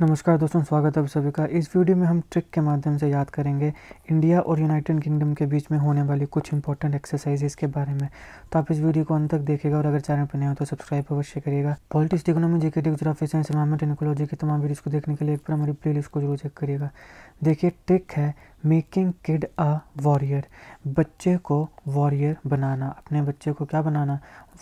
नमस्कार दोस्तों स्वागत है आप सभी का इस वीडियो में हम ट्रिक के माध्यम से याद करेंगे इंडिया और यूनाइटेड किंगडम के बीच में होने वाली कुछ इंपॉर्टेंट एक्सरसाइजेज के बारे में तो आप इस वीडियो को अंत तक देखेगा और अगर चैनल पर नए हो तो सब्सक्राइब अवश्य करिएगा politics economy GK geographies science environment ecology की तमाम वीडियो को देखने के लिए एक बार हमारी प्ले को जरूर चेक करिएगा देखिए ट्रिक है मेकिंग किड अ वॉरियर बच्चे को वॉरियर बनाना अपने बच्चे को क्या बनाना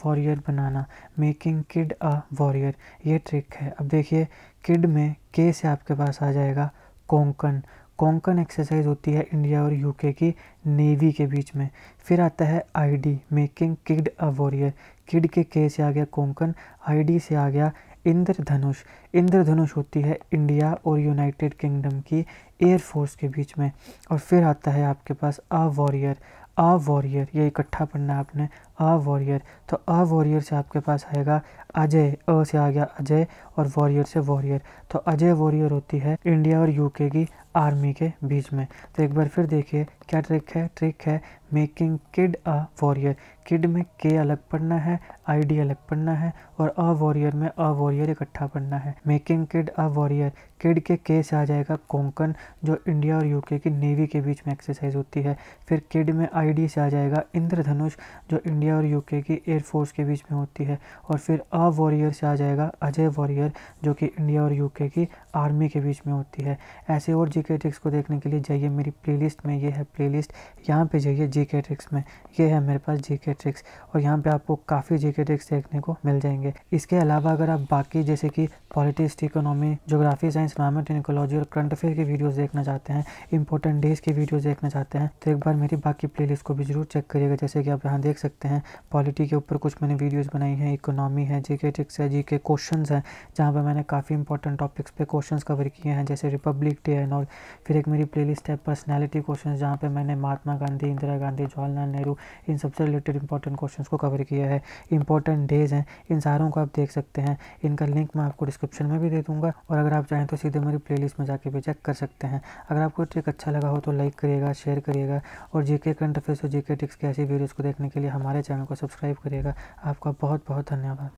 वॉरियर बनाना मेकिंग किड अ वॉरियर ये ट्रिक है अब देखिए किड में के से आपके पास आ जाएगा कोंकण कोंकण एक्सरसाइज होती है इंडिया और यूके की नेवी के बीच में फिर आता है ID making kid a warrior kid के के से आ गया कोंकण आईडी से आ गया इंद्रधनुष इंद्रधनुष होती है इंडिया और यूनाइटेड किंगडम की एयरफोर्स के बीच में और फिर आता है आपके पास आ वॉरियर आ वॉरियर ये इकट्ठा पढ़ना है आपने आ वॉरियर तो आ वॉरियर से आपके पास आएगा अजय अ से आ गया अजय और वॉरियर से वॉरियर तो अजय वॉरियर होती है इंडिया और यूके की आर्मी के बीच में तो एक बार फिर देखिए क्या ट्रिक है ट्रिक है making kid a warrior kid में के अलग पढ़ना है आई डी अलग पढ़ना है और अ वॉरियर में अ वॉरियर इकट्ठा पढ़ना है making kid a warrior kid के के से आ जाएगा कोंकन जो इंडिया और यूके की नेवी के बीच में एक्सरसाइज होती है फिर किड में आईडी से आ जाएगा इंद्रधनुष जो इंडिया और यूके की एयरफोर्स के बीच में होती है और फिर अ वॉरियर से आ जाएगा अजय वॉरियर जो कि इंडिया और यूके की आर्मी के बीच में होती है ऐसे और जी के ट्रिक्स को देखने के लिए जाइए मेरी लिस्ट में ये है प्ले लिस्ट यहाँ पे जाइए जी के ट्रिक्स में ये है मेरे पास जी के ट्रिक्स और यहाँ पर आपको काफ़ी जी के ट्रिक्स देखने को मिल जाएंगे इसके अलावा अगर आप बाकी जैसे कि scientist economy geography science environment ecology और करंट अफेयर की वीडियोज़ देखना चाहते हैं इंपॉर्टेंट डेज की वीडियो देखना चाहते हैं तो एक बार मेरी बाकी प्ले को भी जरूर चेक करिएगा जैसे कि आप यहाँ देख सकते हैं पॉलिटी के ऊपर कुछ मैंने वीडियोज़ बनाई हैं इकोनॉमी है जी के टिक्स है जी के क्वेश्चन हैं जहाँ पर मैंने काफ़ी इंपॉर्टेंट टॉपिक्स पे क्वेश्चन कवर किए हैं जैसे रिपब्लिक डे एंड और फिर एक मेरी प्ले है पर्सनैलिटी क्वेश्चन जहाँ पर मैंने महात्मा गांधी इंदिरा गांधी जवाहरलाल नेहरू इन सबसे रिलेटेड इंपॉर्टेंट क्वेश्चन को कवर किया है इंपॉर्टेंट डेज हैं इन सारों को आप देख सकते हैं इनका लिंक मैं आपको डिस्क्रिप्शन डिस्क्रिप्शन में भी दे दूँगा और अगर आप चाहें तो सीधे मेरी प्ले में जाके भी चेक कर सकते हैं अगर आपको ट्रिक अच्छा लगा हो तो लाइक करिएगा शेयर करिएगा और जीके करंट अफेयर्स और जीके टिक्स के ऐसी वीडियोज़ को देखने के लिए हमारे चैनल को सब्सक्राइब करिएगा आपका बहुत बहुत धन्यवाद